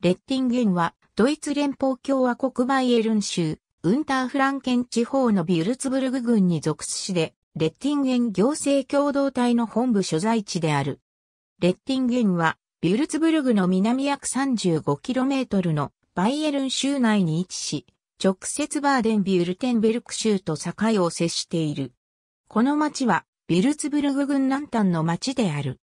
レッティンゲンは、ドイツ連邦共和国バイエルン州、ウンターフランケン地方のビュルツブルグ郡に属す市で、レッティンゲン行政共同体の本部所在地である。レッティンゲンは、ビュルツブルグの南約 35km のバイエルン州内に位置し、直接バーデンビュルテンベルク州と境を接している。この町は、ビュルツブルグ郡南端の町である。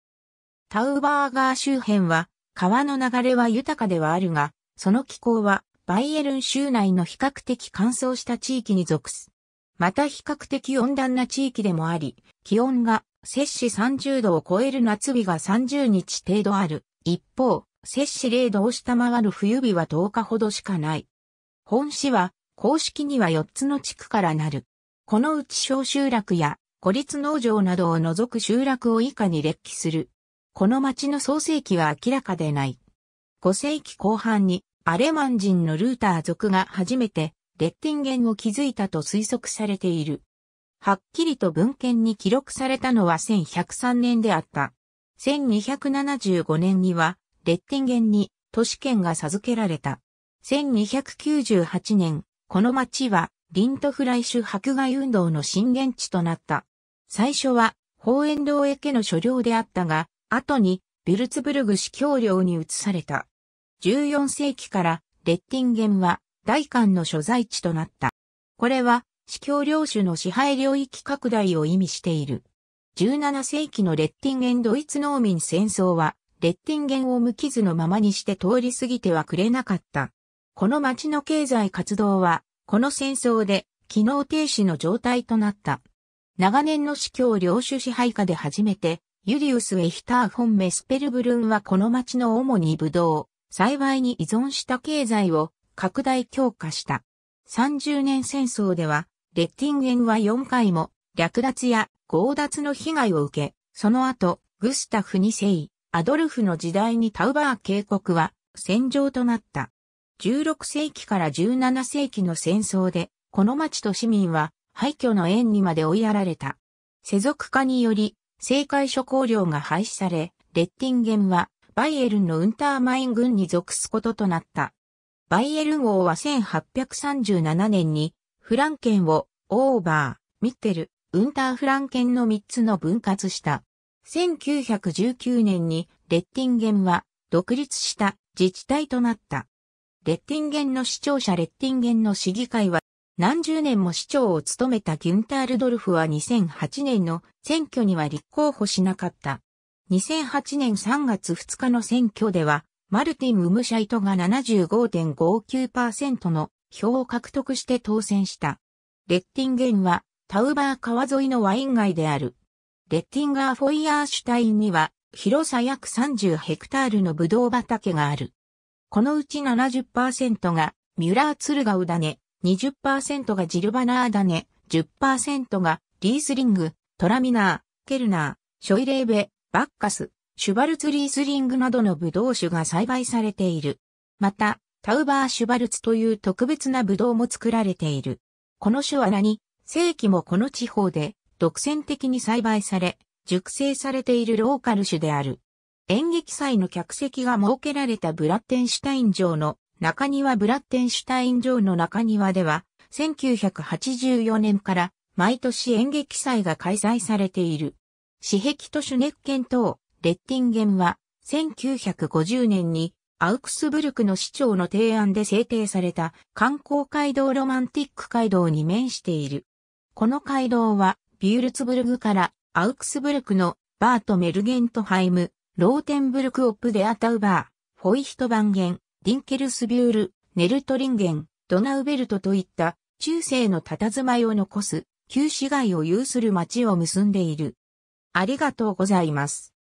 タウバーガー周辺は、川の流れは豊かではあるが、その気候はバイエルン州内の比較的乾燥した地域に属す。また比較的温暖な地域でもあり、気温が摂氏30度を超える夏日が30日程度ある。一方、摂氏0度を下回る冬日は10日ほどしかない。本市は公式には4つの地区からなる。このうち小集落や孤立農場などを除く集落を以下に列記する。この町の創世記は明らかでない。5世紀後半にアレマン人のルーター族が初めてレッティンゲンを築いたと推測されている。はっきりと文献に記録されたのは1103年であった。1275年にはレッティンゲンに都市圏が授けられた。1298年、この町はリントフライシュ迫害運動の震源地となった。最初は、ホーエンーエ家の所領であったが、後にビルツブルグ司教領に移された。14世紀からレッティンゲンは大韓の所在地となった。これは司教領主の支配領域拡大を意味している。17世紀のレッティンゲンドイツ農民戦争は、レッティンゲンを無傷のままにして通り過ぎてはくれなかった。この町の経済活動は、この戦争で、機能停止の状態となった。長年の司教領主支配下で初めて、ユリウス・エヒター・フォン・メスペルブルンはこの町の主にブドウ、幸いに依存した経済を拡大強化した。30年戦争では、レッティンゲンは4回も略奪や強奪の被害を受け、その後、グスタフ2世、アドルフの時代にタウバー渓谷は戦場となった。16世紀から17世紀の戦争で、この町と市民は廃墟の縁にまで追いやられた。世俗化により、政界諸公領が廃止され、レッティンゲンはバイエルンのウンターマイン軍に属すこととなった。バイエルン王は1837年にフランケンをオーバー、ミッテル、ウンターフランケンの3つの分割した。1919年にレッティンゲンは独立した自治体となった。レッティンゲンの市長者レッティンゲンの市議会は何十年も市長を務めたギュンタールドルフは2008年の選挙には立候補しなかった。2008年3月2日の選挙では、マルティン・ウムシャイトが75.59%の票を獲得して当選した。レッティンゲンはタウバー川沿いのワイン街である。レッティンガー・フォイヤーシュタインには広さ約30ヘクタールのブドウ畑がある。このうち70%がミュラーツルガウダネ、20%がジルバナーダネ、10%がリースリング、トラミナー、ケルナー、ショイレーベ、バッカス、シュバルツリースリングなどのブドウ種が栽培されている。また、タウバーシュバルツという特別なブドウも作られている。この種は何世紀もこの地方で独占的に栽培され、熟成されているローカル種である。演劇祭の客席が設けられたブラッテンシュタイン城の中庭ブラッテンシュタイン城の中庭では、1984年から毎年演劇祭が開催されている。史壁とシュネッケン等、レッティンゲンは、1950年にアウクスブルクの市長の提案で制定された観光街道ロマンティック街道に面している。この街道は、ビュールツブルグからアウクスブルクのバートメルゲントハイム、ローテンブルクオップデアタウバー、フォイヒトバンゲン、ディンケルスビュール、ネルトリンゲン、ドナウベルトといった中世の佇まいを残す旧市街を有する町を結んでいる。ありがとうございます。